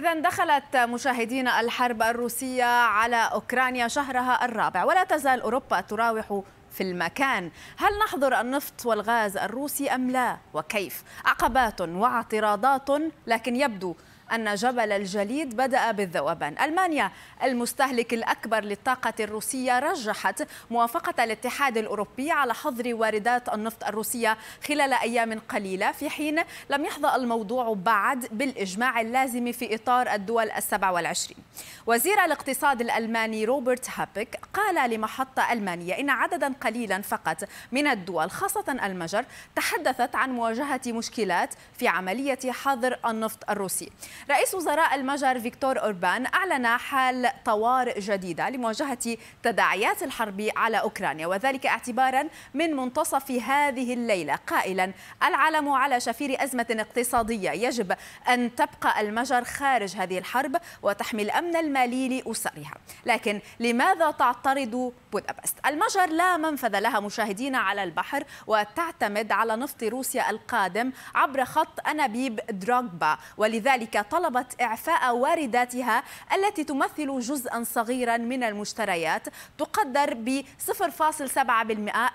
إذا دخلت مشاهدينا الحرب الروسية على أوكرانيا شهرها الرابع ولا تزال أوروبا تراوح في المكان هل نحظر النفط والغاز الروسي أم لا وكيف عقبات واعتراضات لكن يبدو أن جبل الجليد بدأ بالذوبان ألمانيا المستهلك الأكبر للطاقة الروسية رجحت موافقة الاتحاد الأوروبي على حظر واردات النفط الروسية خلال أيام قليلة في حين لم يحظى الموضوع بعد بالإجماع اللازم في إطار الدول السبع والعشرين وزير الاقتصاد الألماني روبرت هابك قال لمحطة ألمانية إن عددا قليلا فقط من الدول خاصة المجر تحدثت عن مواجهة مشكلات في عملية حظر النفط الروسي رئيس وزراء المجر فيكتور أوربان أعلن حال طوارئ جديدة لمواجهة تداعيات الحرب على أوكرانيا وذلك اعتبارا من منتصف هذه الليلة قائلا العالم على شفير أزمة اقتصادية يجب أن تبقى المجر خارج هذه الحرب وتحمي الأمن المالي لأسرها لكن لماذا تعترض بودابست المجر لا منفذ لها مشاهدين على البحر وتعتمد على نفط روسيا القادم عبر خط أنابيب دروغبا ولذلك طلبت إعفاء وارداتها التي تمثل جزءا صغيرا من المشتريات تقدر ب 0.7%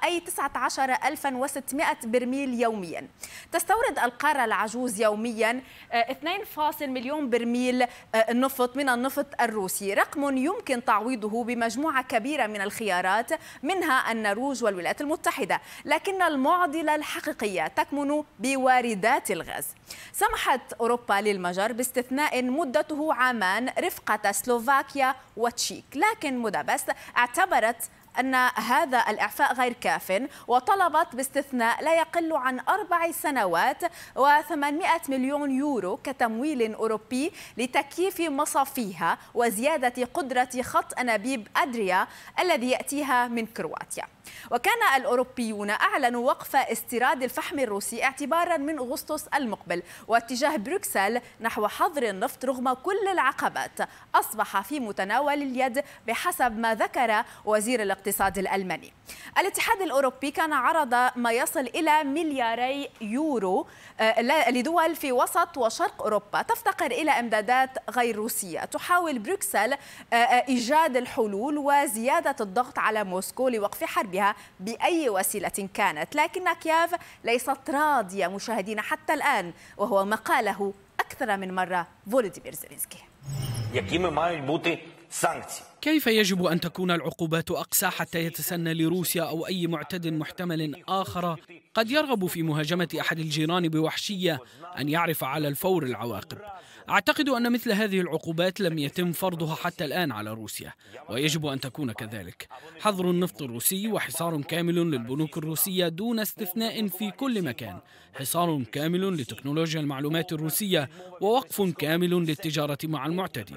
أي 19600 برميل يوميا تستورد القارة العجوز يوميا 2. آه، مليون برميل آه، نفط من النفط الروسي رقم يمكن تعويضه بمجموعة كبيرة من الخيارات منها النروج والولايات المتحدة لكن المعضلة الحقيقية تكمن بواردات الغاز سمحت أوروبا للمجر باستثناء مدته عامان رفقة سلوفاكيا وتشيك لكن بودابست اعتبرت أن هذا الإعفاء غير كاف وطلبت باستثناء لا يقل عن أربع سنوات و800 مليون يورو كتمويل أوروبي لتكييف مصافيها وزيادة قدرة خط أنابيب أدريا الذي يأتيها من كرواتيا وكان الأوروبيون أعلنوا وقف استيراد الفحم الروسي اعتبارا من أغسطس المقبل واتجاه بروكسل نحو حظر النفط رغم كل العقبات أصبح في متناول اليد بحسب ما ذكر وزير الاقتصاد الألماني الاتحاد الأوروبي كان عرض ما يصل إلى ملياري يورو آه، لدول في وسط وشرق أوروبا تفتقر إلى إمدادات غير روسية تحاول بروكسل آه، آه، إيجاد الحلول وزيادة الضغط على موسكو لوقف حرب بها بأي وسيلة كانت لكن كياف ليست راضية مشاهدين حتى الآن وهو ما قاله أكثر من مرة فولوديمير زيلينسكي كيف يجب أن تكون العقوبات أقسى حتى يتسنى لروسيا أو أي معتد محتمل آخر قد يرغب في مهاجمة أحد الجيران بوحشية أن يعرف على الفور العواقب أعتقد أن مثل هذه العقوبات لم يتم فرضها حتى الآن على روسيا ويجب أن تكون كذلك حظر النفط الروسي وحصار كامل للبنوك الروسية دون استثناء في كل مكان حصار كامل لتكنولوجيا المعلومات الروسية ووقف كامل للتجارة مع المعتدي